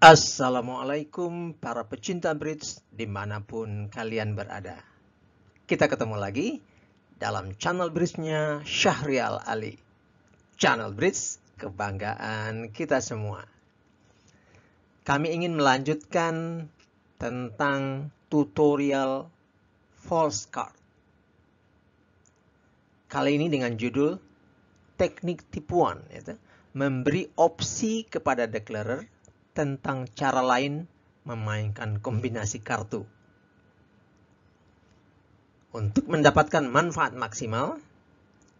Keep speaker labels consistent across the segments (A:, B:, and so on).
A: Assalamualaikum para pecinta bridge dimanapun kalian berada. Kita ketemu lagi dalam channel bridge-nya Syahrial Ali. Channel bridge kebanggaan kita semua. Kami ingin melanjutkan tentang tutorial false card. Kali ini dengan judul teknik tipuan, yaitu memberi opsi kepada declarer tentang cara lain memainkan kombinasi kartu. Untuk mendapatkan manfaat maksimal,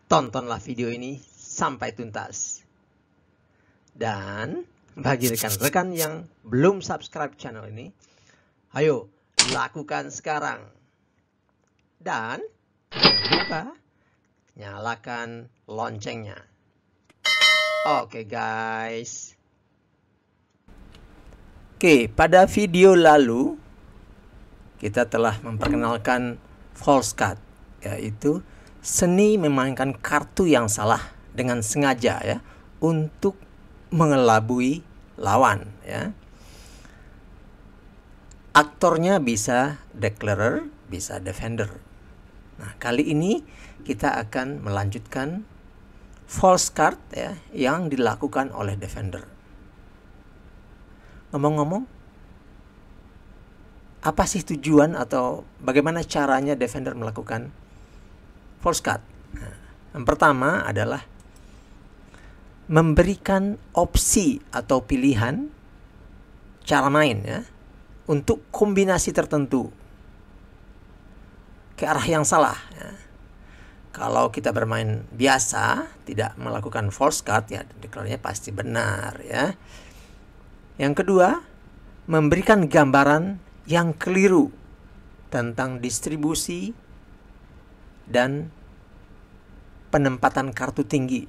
A: tontonlah video ini sampai tuntas. Dan bagi rekan-rekan yang belum subscribe channel ini, ayo lakukan sekarang. Dan jangan lupa nyalakan loncengnya. Oke okay guys. Oke, pada video lalu kita telah memperkenalkan false card, yaitu seni memainkan kartu yang salah dengan sengaja ya untuk mengelabui lawan ya. Aktornya bisa declarer, bisa defender. Nah, kali ini kita akan melanjutkan false card ya yang dilakukan oleh defender. Ngomong-ngomong, apa sih tujuan atau bagaimana caranya defender melakukan force cut? Nah, yang pertama adalah memberikan opsi atau pilihan cara main ya untuk kombinasi tertentu ke arah yang salah. Ya. Kalau kita bermain biasa, tidak melakukan false cut, ya deklarnya pasti benar ya. Yang kedua, memberikan gambaran yang keliru tentang distribusi dan penempatan kartu tinggi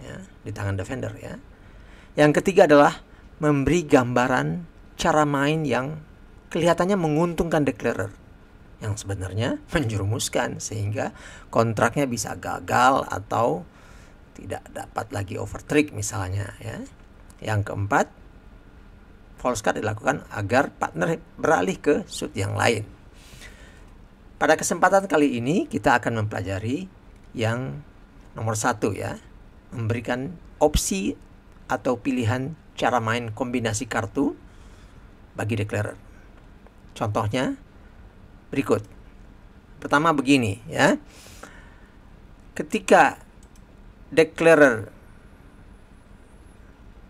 A: ya, di tangan defender ya. Yang ketiga adalah memberi gambaran cara main yang kelihatannya menguntungkan declarer yang sebenarnya menjerumuskan sehingga kontraknya bisa gagal atau tidak dapat lagi overtrick misalnya ya. Yang keempat, false start dilakukan agar partner beralih ke suit yang lain. Pada kesempatan kali ini kita akan mempelajari yang nomor satu ya, memberikan opsi atau pilihan cara main kombinasi kartu bagi declarer. Contohnya berikut. Pertama begini ya. Ketika declarer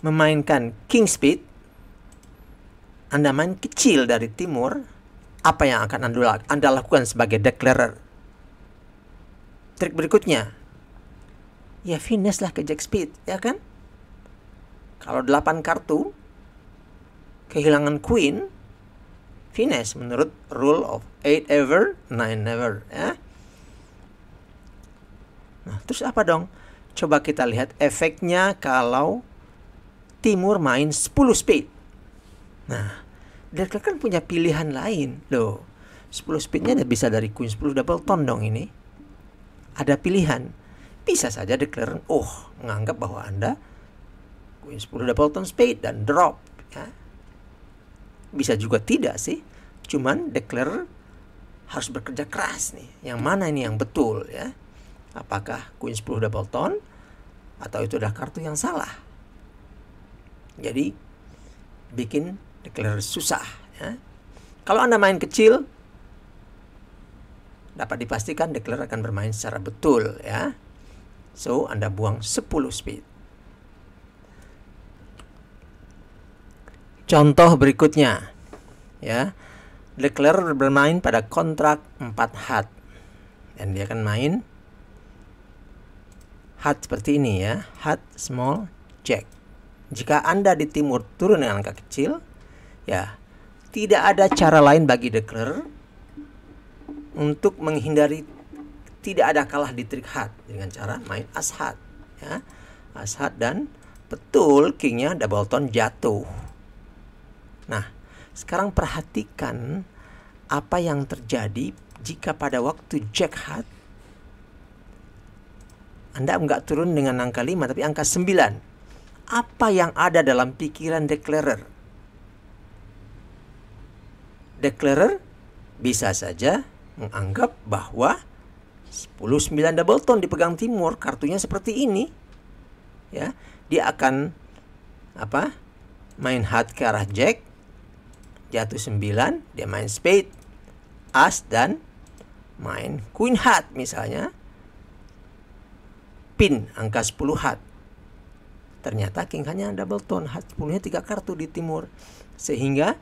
A: memainkan king speed anda main kecil dari timur, apa yang akan Anda, lakukan sebagai declarer? Trik berikutnya, ya finish lah ke jack speed, ya kan? Kalau 8 kartu, kehilangan queen, finish menurut rule of 8 ever, 9 never, ya. Nah, terus apa dong? Coba kita lihat efeknya kalau timur main 10 speed. Nah, Leclerc kan punya pilihan lain loh. 10 speednya ada bisa dari Queen 10 double ton dong ini. Ada pilihan. Bisa saja declare oh menganggap bahwa Anda Queen 10 double ton speed dan drop ya. Bisa juga tidak sih. Cuman declare harus bekerja keras nih. Yang mana ini yang betul ya? Apakah Queen 10 double ton atau itu adalah kartu yang salah? Jadi bikin declare susah ya. kalau anda main kecil dapat dipastikan declare akan bermain secara betul ya so anda buang 10 speed contoh berikutnya ya declare bermain pada kontrak 4 hat dan dia akan main hat seperti ini ya hat small jack jika anda di timur turun dengan angka kecil ya tidak ada cara lain bagi Dekler untuk menghindari tidak ada kalah di trik hat dengan cara main ashat ya ashat dan betul kingnya double ton jatuh nah sekarang perhatikan apa yang terjadi jika pada waktu jack hat anda nggak turun dengan angka 5 tapi angka 9 apa yang ada dalam pikiran declarer declarer bisa saja menganggap bahwa 109 double tone dipegang timur kartunya seperti ini. Ya, dia akan apa? Main hard ke arah jack. Jatuh 9, dia main spade, as dan main queen hat misalnya. Pin angka 10 hat. Ternyata king hanya double tone, hat 10-nya kartu di timur. Sehingga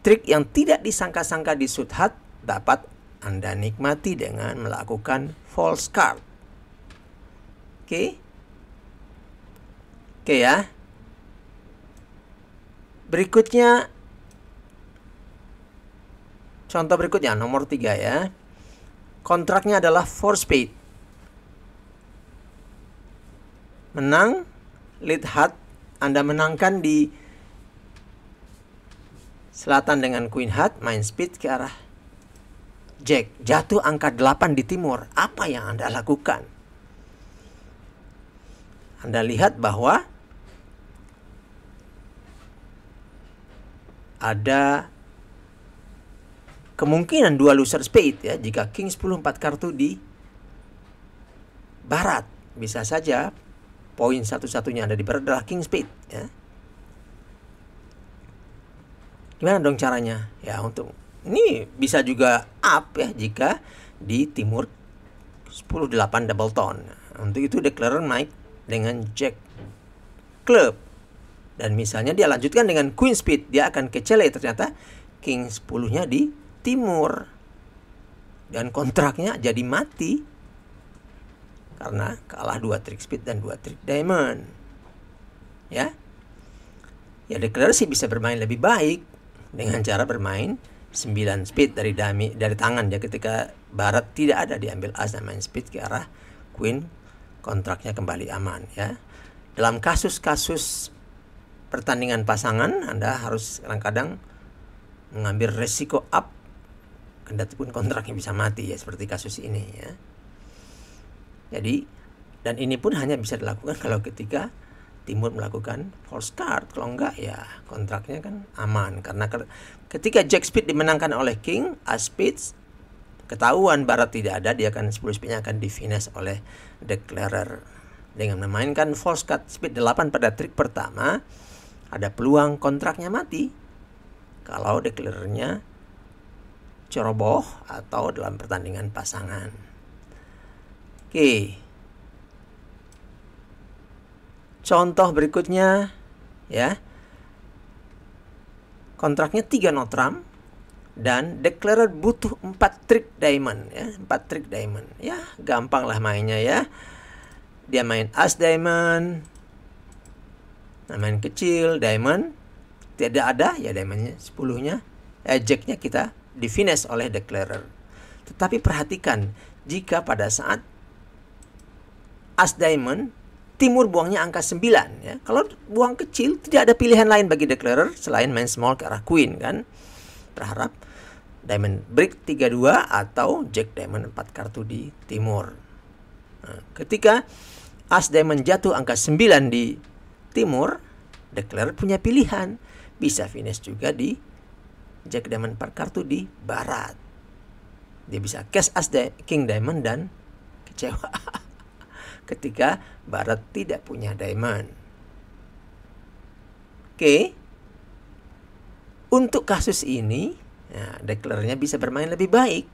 A: Trik yang tidak disangka-sangka di Sudhat dapat Anda nikmati dengan melakukan false card. Oke? Oke ya. Berikutnya contoh berikutnya nomor 3 ya. Kontraknya adalah four spade. Menang lead hat Anda menangkan di Selatan dengan Queen Hat main speed ke arah Jack. Jatuh angka 8 di timur. Apa yang Anda lakukan? Anda lihat bahwa ada kemungkinan dua loser spade ya jika king 10 4 kartu di barat bisa saja poin satu-satunya ada di barat adalah king spade ya Gimana dong caranya? Ya untuk ini bisa juga up ya jika di timur 108 double tone Untuk itu declarer naik dengan jack club. Dan misalnya dia lanjutkan dengan queen speed, dia akan kecele ternyata king 10-nya di timur. Dan kontraknya jadi mati karena kalah dua trick speed dan dua trick diamond. Ya. Ya declarer sih bisa bermain lebih baik dengan cara bermain 9 speed dari dami dari tangan ya ketika barat tidak ada diambil as dan main speed ke arah queen kontraknya kembali aman ya dalam kasus-kasus pertandingan pasangan Anda harus kadang-kadang mengambil resiko up kendati pun kontraknya bisa mati ya seperti kasus ini ya jadi dan ini pun hanya bisa dilakukan kalau ketika Timur melakukan false start. Kalau enggak ya kontraknya kan aman karena ketika Jack Speed dimenangkan oleh King, as Speed ketahuan Barat tidak ada, dia akan 10 speednya akan difinish oleh declarer. Dengan memainkan false cut speed 8 pada trik pertama, ada peluang kontraknya mati kalau declarernya ceroboh atau dalam pertandingan pasangan. Oke, okay. Contoh berikutnya ya. Kontraknya 3 notram dan declarer butuh 4 trick diamond ya, 4 trick diamond. Ya, gampang lah mainnya ya. Dia main as diamond. Nah, main kecil diamond. Tidak ada ya diamondnya 10-nya. Eh, kita di oleh declarer. Tetapi perhatikan, jika pada saat as diamond Timur buangnya angka 9 ya. Kalau buang kecil tidak ada pilihan lain bagi declarer selain main small ke arah queen kan. Berharap diamond break 32 atau jack diamond 4 kartu di timur. Nah, ketika as diamond jatuh angka 9 di timur, declarer punya pilihan. Bisa finish juga di jack diamond 4 kartu di barat. Dia bisa cash as king diamond dan kecewa. ketika Barat tidak punya diamond. Oke, untuk kasus ini, ya, deklarnya bisa bermain lebih baik.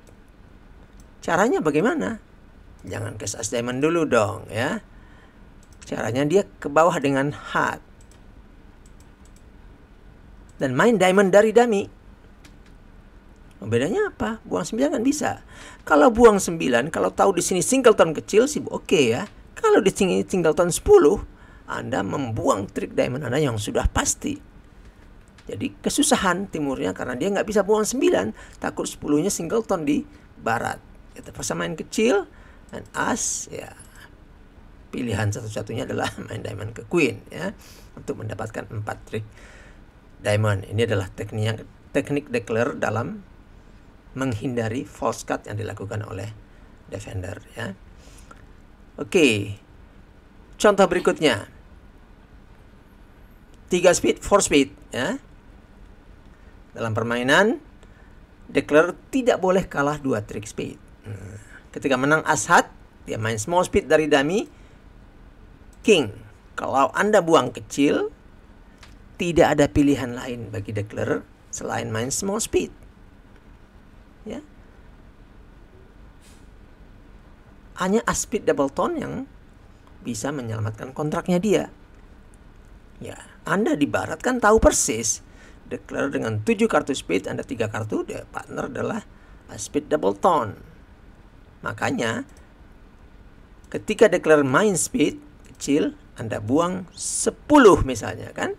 A: Caranya bagaimana? Jangan ke SAS diamond dulu dong ya. Caranya dia ke bawah dengan hat dan main diamond dari dummy. Bedanya apa? Buang sembilan kan bisa. Kalau buang sembilan, kalau tahu di sini singleton kecil sih oke okay ya. Kalau di tahun 10, Anda membuang trik diamond Anda yang sudah pasti. Jadi kesusahan timurnya karena dia nggak bisa buang 9, takut 10-nya singleton di barat. Itu persamaan kecil dan as ya pilihan satu-satunya adalah main diamond ke queen ya untuk mendapatkan empat trik diamond. Ini adalah teknik teknik declare dalam menghindari false cut yang dilakukan oleh defender ya. Oke. Contoh berikutnya. 3 speed, 4 speed ya. Dalam permainan Declare tidak boleh kalah dua trick speed. Nah, ketika menang Ashad, dia main small speed dari dummy king. Kalau Anda buang kecil, tidak ada pilihan lain bagi Declare selain main small speed. Ya, hanya Double Doubleton yang bisa menyelamatkan kontraknya dia. Ya, Anda di barat kan tahu persis. Declare dengan 7 kartu speed, Anda 3 kartu, dia partner adalah Double Doubleton. Makanya, ketika declare main speed kecil, Anda buang 10 misalnya kan.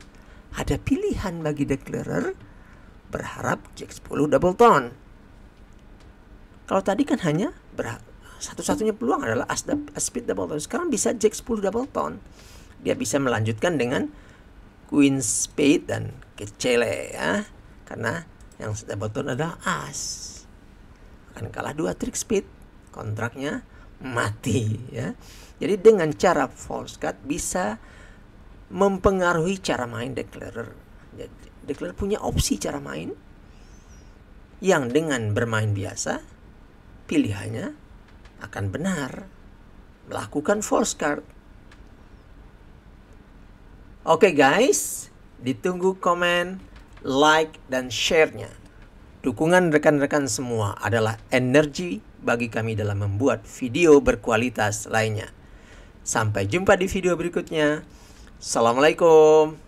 A: Ada pilihan bagi declarer berharap jack 10 Doubleton. Kalau tadi kan hanya berharap satu-satunya peluang adalah as, speed double ton. Sekarang bisa jack 10 double ton. Dia bisa melanjutkan dengan queen spade dan kecele ya. Karena yang double ton adalah as. Akan kalah dua trick speed. Kontraknya mati ya. Jadi dengan cara false cut bisa mempengaruhi cara main declarer. Ya, declarer punya opsi cara main yang dengan bermain biasa pilihannya akan benar melakukan false card. Oke okay guys, ditunggu komen, like, dan share-nya. Dukungan rekan-rekan semua adalah energi bagi kami dalam membuat video berkualitas lainnya. Sampai jumpa di video berikutnya. Assalamualaikum.